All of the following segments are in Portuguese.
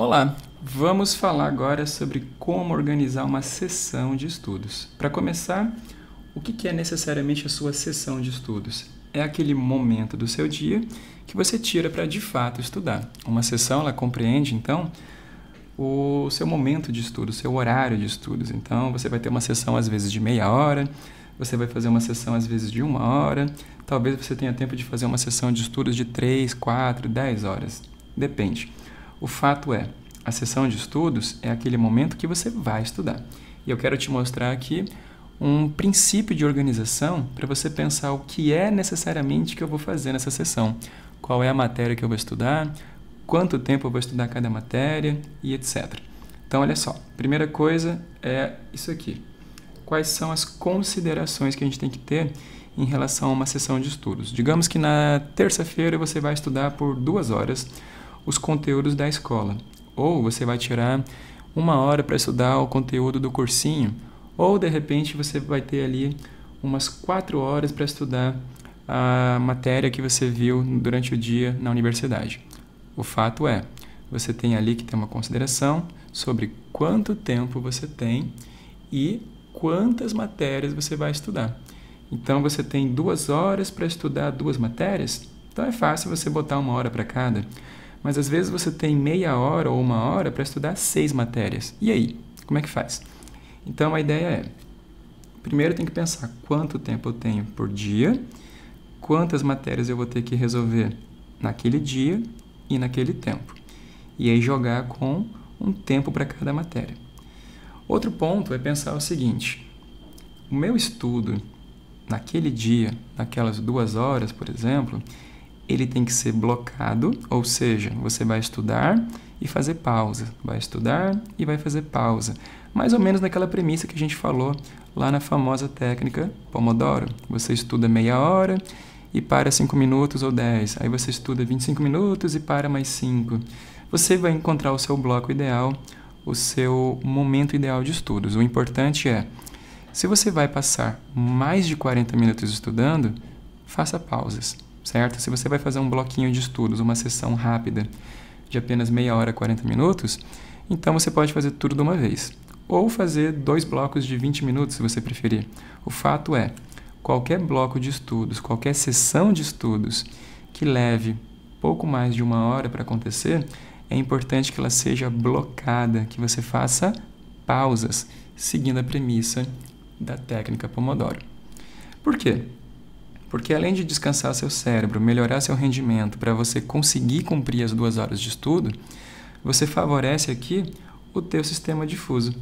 Olá, vamos falar agora sobre como organizar uma sessão de estudos. Para começar, o que é necessariamente a sua sessão de estudos? É aquele momento do seu dia que você tira para de fato estudar. Uma sessão ela compreende então o seu momento de estudo, o seu horário de estudos. Então, você vai ter uma sessão às vezes de meia hora, você vai fazer uma sessão às vezes de uma hora, talvez você tenha tempo de fazer uma sessão de estudos de 3, 4, 10 horas, depende. O fato é, a sessão de estudos é aquele momento que você vai estudar. E eu quero te mostrar aqui um princípio de organização para você pensar o que é necessariamente que eu vou fazer nessa sessão. Qual é a matéria que eu vou estudar, quanto tempo eu vou estudar cada matéria e etc. Então, olha só, primeira coisa é isso aqui. Quais são as considerações que a gente tem que ter em relação a uma sessão de estudos? Digamos que na terça-feira você vai estudar por duas horas os conteúdos da escola. Ou você vai tirar uma hora para estudar o conteúdo do cursinho, ou de repente você vai ter ali umas quatro horas para estudar a matéria que você viu durante o dia na universidade. O fato é, você tem ali que ter uma consideração sobre quanto tempo você tem e quantas matérias você vai estudar. Então você tem duas horas para estudar duas matérias? Então é fácil você botar uma hora para cada mas às vezes você tem meia hora ou uma hora para estudar seis matérias. E aí? Como é que faz? Então a ideia é: primeiro tem que pensar quanto tempo eu tenho por dia, quantas matérias eu vou ter que resolver naquele dia e naquele tempo. E aí jogar com um tempo para cada matéria. Outro ponto é pensar o seguinte: o meu estudo naquele dia, naquelas duas horas, por exemplo, ele tem que ser blocado, ou seja, você vai estudar e fazer pausa, vai estudar e vai fazer pausa. Mais ou menos naquela premissa que a gente falou lá na famosa técnica Pomodoro. Você estuda meia hora e para 5 minutos ou 10. Aí você estuda 25 minutos e para mais 5. Você vai encontrar o seu bloco ideal, o seu momento ideal de estudos. O importante é, se você vai passar mais de 40 minutos estudando, faça pausas certo? Se você vai fazer um bloquinho de estudos, uma sessão rápida de apenas meia hora, 40 minutos, então você pode fazer tudo de uma vez. Ou fazer dois blocos de 20 minutos, se você preferir. O fato é, qualquer bloco de estudos, qualquer sessão de estudos que leve pouco mais de uma hora para acontecer, é importante que ela seja blocada, que você faça pausas, seguindo a premissa da técnica Pomodoro. Por quê? Porque além de descansar seu cérebro, melhorar seu rendimento para você conseguir cumprir as duas horas de estudo, você favorece aqui o teu sistema difuso.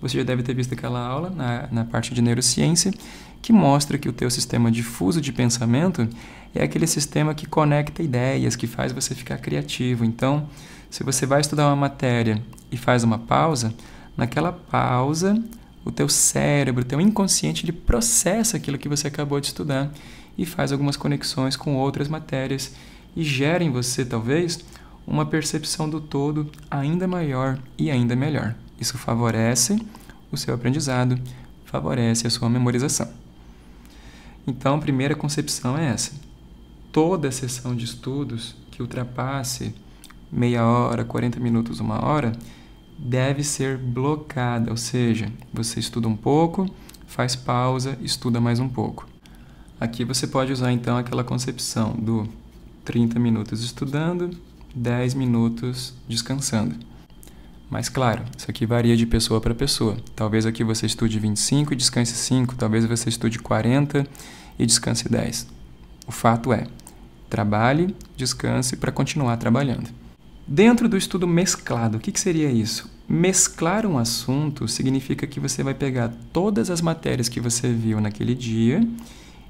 Você já deve ter visto aquela aula na, na parte de neurociência que mostra que o teu sistema difuso de pensamento é aquele sistema que conecta ideias, que faz você ficar criativo. Então, se você vai estudar uma matéria e faz uma pausa, naquela pausa o teu cérebro, o teu inconsciente, ele processa aquilo que você acabou de estudar e faz algumas conexões com outras matérias e gera em você, talvez, uma percepção do todo ainda maior e ainda melhor. Isso favorece o seu aprendizado, favorece a sua memorização. Então, a primeira concepção é essa. Toda sessão de estudos que ultrapasse meia hora, 40 minutos, uma hora, deve ser blocada, ou seja, você estuda um pouco, faz pausa, estuda mais um pouco. Aqui você pode usar então aquela concepção do 30 minutos estudando, 10 minutos descansando. Mas claro, isso aqui varia de pessoa para pessoa. Talvez aqui você estude 25 e descanse 5, talvez você estude 40 e descanse 10. O fato é, trabalhe, descanse para continuar trabalhando. Dentro do estudo mesclado, o que, que seria isso? Mesclar um assunto significa que você vai pegar todas as matérias que você viu naquele dia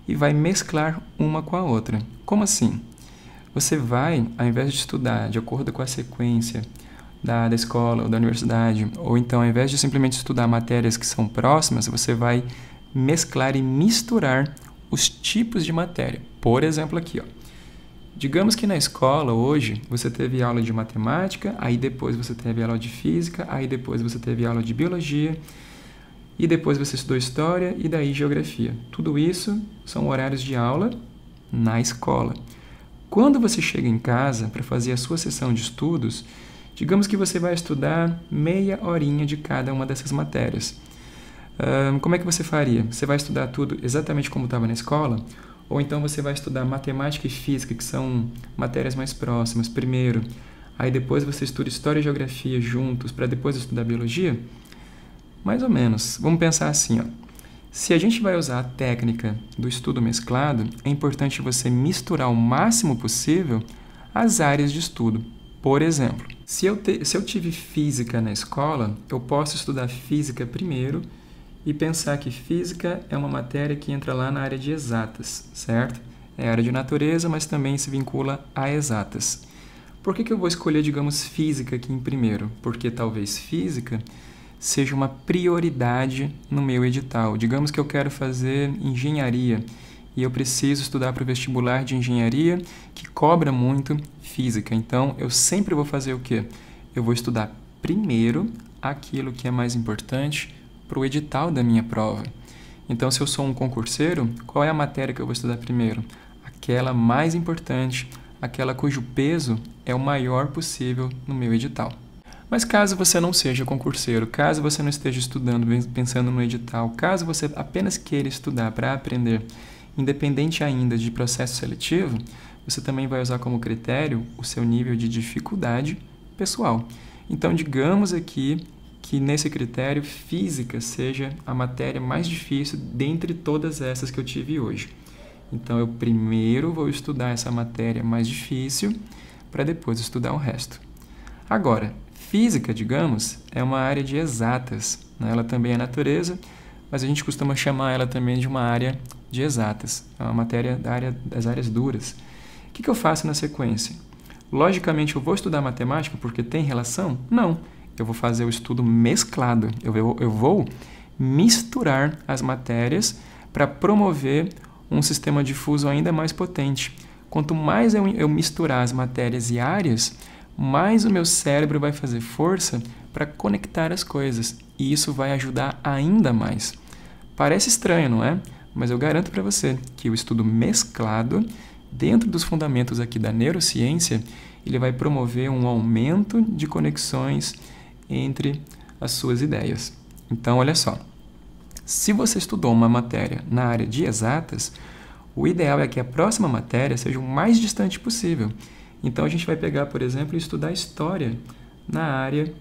e vai mesclar uma com a outra. Como assim? Você vai, ao invés de estudar de acordo com a sequência da, da escola ou da universidade, ou então ao invés de simplesmente estudar matérias que são próximas, você vai mesclar e misturar os tipos de matéria. Por exemplo, aqui, ó. Digamos que na escola hoje você teve aula de matemática, aí depois você teve aula de física, aí depois você teve aula de biologia, e depois você estudou história e daí geografia. Tudo isso são horários de aula na escola. Quando você chega em casa para fazer a sua sessão de estudos, digamos que você vai estudar meia horinha de cada uma dessas matérias. como é que você faria? Você vai estudar tudo exatamente como estava na escola? Ou então você vai estudar matemática e física, que são matérias mais próximas, primeiro. Aí depois você estuda história e geografia juntos, para depois estudar biologia? Mais ou menos. Vamos pensar assim, ó. Se a gente vai usar a técnica do estudo mesclado, é importante você misturar o máximo possível as áreas de estudo. Por exemplo, se eu, te, se eu tive física na escola, eu posso estudar física primeiro e pensar que física é uma matéria que entra lá na área de exatas, certo? É área de natureza, mas também se vincula a exatas. Por que, que eu vou escolher, digamos, física aqui em primeiro? Porque talvez física seja uma prioridade no meu edital. Digamos que eu quero fazer engenharia e eu preciso estudar para o vestibular de engenharia que cobra muito física. Então, eu sempre vou fazer o quê? Eu vou estudar primeiro aquilo que é mais importante para o edital da minha prova. Então, se eu sou um concurseiro, qual é a matéria que eu vou estudar primeiro? Aquela mais importante, aquela cujo peso é o maior possível no meu edital. Mas caso você não seja concurseiro, caso você não esteja estudando, pensando no edital, caso você apenas queira estudar para aprender, independente ainda de processo seletivo, você também vai usar como critério o seu nível de dificuldade pessoal. Então, digamos aqui que nesse critério física seja a matéria mais difícil dentre todas essas que eu tive hoje. Então, eu primeiro vou estudar essa matéria mais difícil para depois estudar o resto. Agora, Física, digamos, é uma área de exatas. Né? Ela também é natureza, mas a gente costuma chamar ela também de uma área de exatas, é uma matéria da área, das áreas duras. O que, que eu faço na sequência? Logicamente, eu vou estudar matemática porque tem relação? Não. Eu vou fazer o estudo mesclado. Eu, eu, eu vou misturar as matérias para promover um sistema difuso ainda mais potente. Quanto mais eu, eu misturar as matérias e áreas, mais o meu cérebro vai fazer força para conectar as coisas e isso vai ajudar ainda mais. Parece estranho, não é? Mas eu garanto para você que o estudo mesclado, dentro dos fundamentos aqui da neurociência, ele vai promover um aumento de conexões entre as suas ideias. Então, olha só. Se você estudou uma matéria na área de exatas, o ideal é que a próxima matéria seja o mais distante possível então a gente vai pegar, por exemplo, e estudar história na área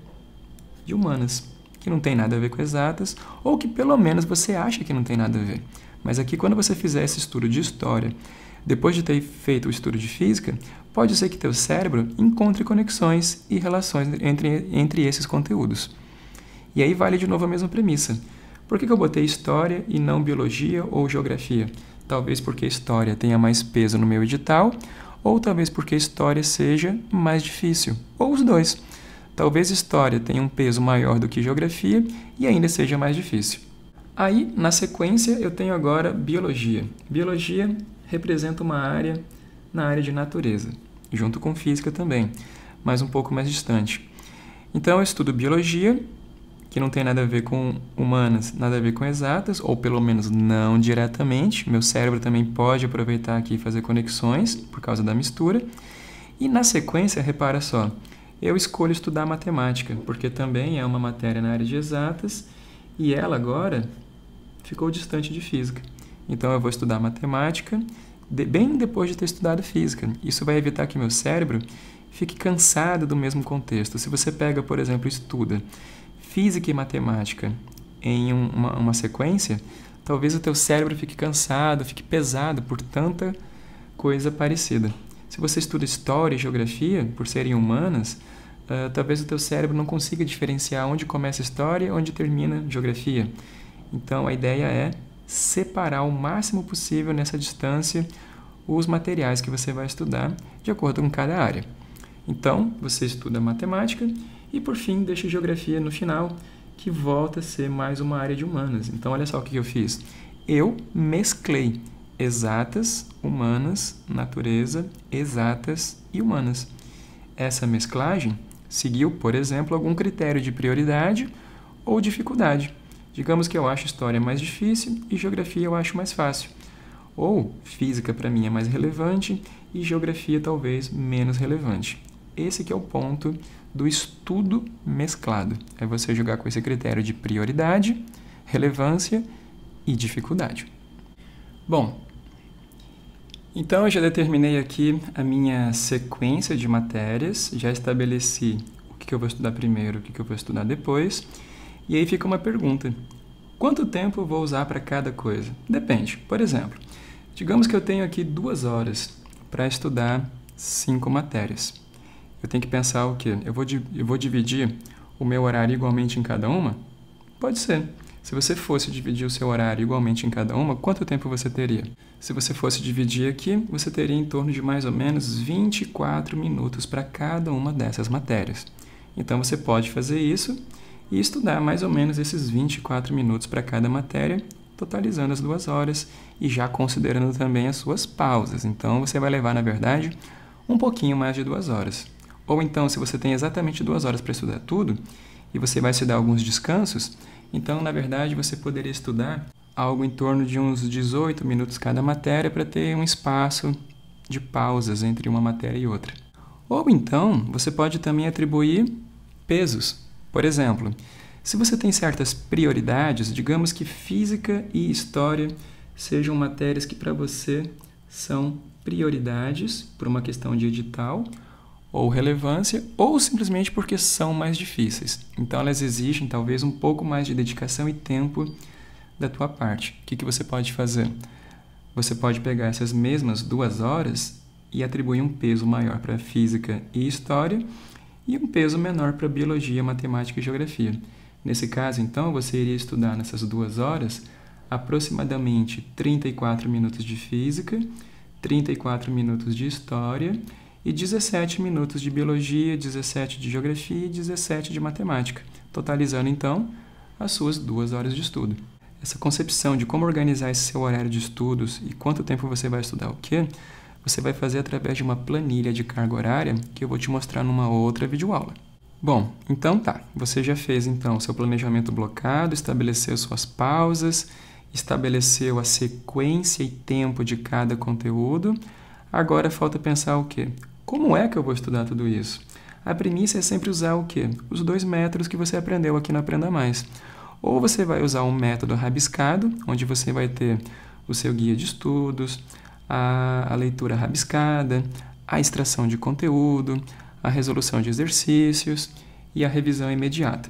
de humanas, que não tem nada a ver com exatas, ou que pelo menos você acha que não tem nada a ver. Mas aqui, quando você fizer esse estudo de história, depois de ter feito o estudo de física, pode ser que teu cérebro encontre conexões e relações entre, entre esses conteúdos. E aí vale de novo a mesma premissa. Por que, que eu botei história e não biologia ou geografia? Talvez porque história tenha mais peso no meu edital, ou talvez porque história seja mais difícil, ou os dois. Talvez história tenha um peso maior do que geografia e ainda seja mais difícil. Aí, na sequência, eu tenho agora biologia. Biologia representa uma área na área de natureza, junto com física também, mas um pouco mais distante. Então, eu estudo biologia que não tem nada a ver com humanas, nada a ver com exatas, ou pelo menos não diretamente. Meu cérebro também pode aproveitar aqui e fazer conexões por causa da mistura. E na sequência, repara só, eu escolho estudar matemática, porque também é uma matéria na área de exatas e ela agora ficou distante de física. Então eu vou estudar matemática de, bem depois de ter estudado física. Isso vai evitar que meu cérebro fique cansado do mesmo contexto. Se você pega, por exemplo, estuda física e matemática em uma, uma sequência, talvez o teu cérebro fique cansado, fique pesado por tanta coisa parecida. Se você estuda história e geografia, por serem humanas, uh, talvez o teu cérebro não consiga diferenciar onde começa a história e onde termina a geografia. Então a ideia é separar o máximo possível nessa distância os materiais que você vai estudar de acordo com cada área. Então, você estuda matemática e por fim, deixo geografia no final, que volta a ser mais uma área de humanas. Então, olha só o que eu fiz. Eu mesclei exatas, humanas, natureza, exatas e humanas. Essa mesclagem seguiu, por exemplo, algum critério de prioridade ou dificuldade. Digamos que eu acho história mais difícil e geografia eu acho mais fácil. Ou física para mim é mais relevante e geografia talvez menos relevante. Esse que é o ponto do estudo mesclado. É você jogar com esse critério de prioridade, relevância e dificuldade. Bom, então eu já determinei aqui a minha sequência de matérias, já estabeleci o que eu vou estudar primeiro, o que eu vou estudar depois, e aí fica uma pergunta: quanto tempo eu vou usar para cada coisa? Depende. Por exemplo, digamos que eu tenho aqui duas horas para estudar cinco matérias eu tenho que pensar o quê? Eu vou, eu vou dividir o meu horário igualmente em cada uma? Pode ser. Se você fosse dividir o seu horário igualmente em cada uma, quanto tempo você teria? Se você fosse dividir aqui, você teria em torno de mais ou menos 24 minutos para cada uma dessas matérias. Então você pode fazer isso e estudar mais ou menos esses 24 minutos para cada matéria, totalizando as duas horas e já considerando também as suas pausas. Então você vai levar, na verdade, um pouquinho mais de duas horas. Ou então, se você tem exatamente duas horas para estudar tudo e você vai se dar alguns descansos, então, na verdade, você poderia estudar algo em torno de uns 18 minutos cada matéria para ter um espaço de pausas entre uma matéria e outra. Ou então, você pode também atribuir pesos. Por exemplo, se você tem certas prioridades, digamos que física e história sejam matérias que para você são prioridades por uma questão de edital ou relevância, ou simplesmente porque são mais difíceis. Então elas exigem talvez um pouco mais de dedicação e tempo da tua parte. O que, que você pode fazer? Você pode pegar essas mesmas duas horas e atribuir um peso maior para física e história e um peso menor para biologia, matemática e geografia. Nesse caso, então, você iria estudar nessas duas horas aproximadamente 34 minutos de física, 34 minutos de história e 17 minutos de biologia, 17 de geografia e 17 de matemática, totalizando então as suas duas horas de estudo. Essa concepção de como organizar esse seu horário de estudos e quanto tempo você vai estudar o quê, você vai fazer através de uma planilha de carga horária que eu vou te mostrar numa outra videoaula. Bom, então tá, você já fez então seu planejamento blocado, estabeleceu suas pausas, estabeleceu a sequência e tempo de cada conteúdo. Agora falta pensar o quê? Como é que eu vou estudar tudo isso? A premissa é sempre usar o quê? Os dois métodos que você aprendeu aqui no Aprenda Mais. Ou você vai usar um método rabiscado, onde você vai ter o seu guia de estudos, a, a leitura rabiscada, a extração de conteúdo, a resolução de exercícios e a revisão imediata.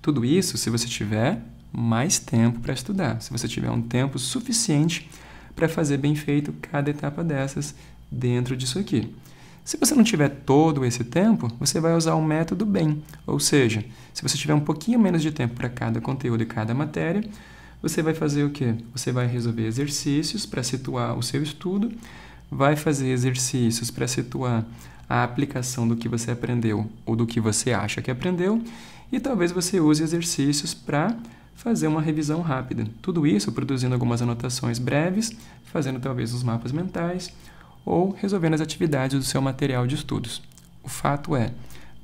Tudo isso se você tiver mais tempo para estudar, se você tiver um tempo suficiente para fazer bem feito cada etapa dessas dentro disso aqui. Se você não tiver todo esse tempo, você vai usar o método bem, ou seja, se você tiver um pouquinho menos de tempo para cada conteúdo e cada matéria, você vai fazer o quê? Você vai resolver exercícios para situar o seu estudo, vai fazer exercícios para situar a aplicação do que você aprendeu ou do que você acha que aprendeu, e talvez você use exercícios para fazer uma revisão rápida. Tudo isso produzindo algumas anotações breves, fazendo talvez uns mapas mentais ou resolvendo as atividades do seu material de estudos. O fato é,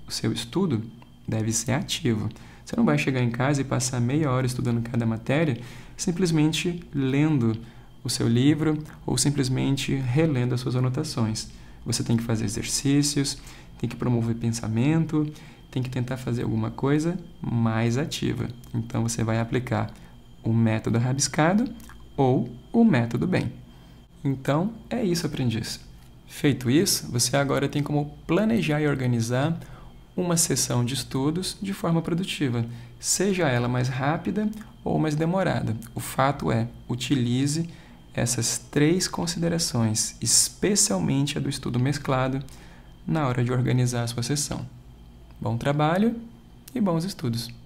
o seu estudo deve ser ativo. Você não vai chegar em casa e passar meia hora estudando cada matéria simplesmente lendo o seu livro ou simplesmente relendo as suas anotações. Você tem que fazer exercícios, tem que promover pensamento, tem que tentar fazer alguma coisa mais ativa. Então você vai aplicar o método rabiscado ou o método bem. Então, é isso, aprendiz. Feito isso, você agora tem como planejar e organizar uma sessão de estudos de forma produtiva, seja ela mais rápida ou mais demorada. O fato é, utilize essas três considerações, especialmente a do estudo mesclado, na hora de organizar a sua sessão. Bom trabalho e bons estudos!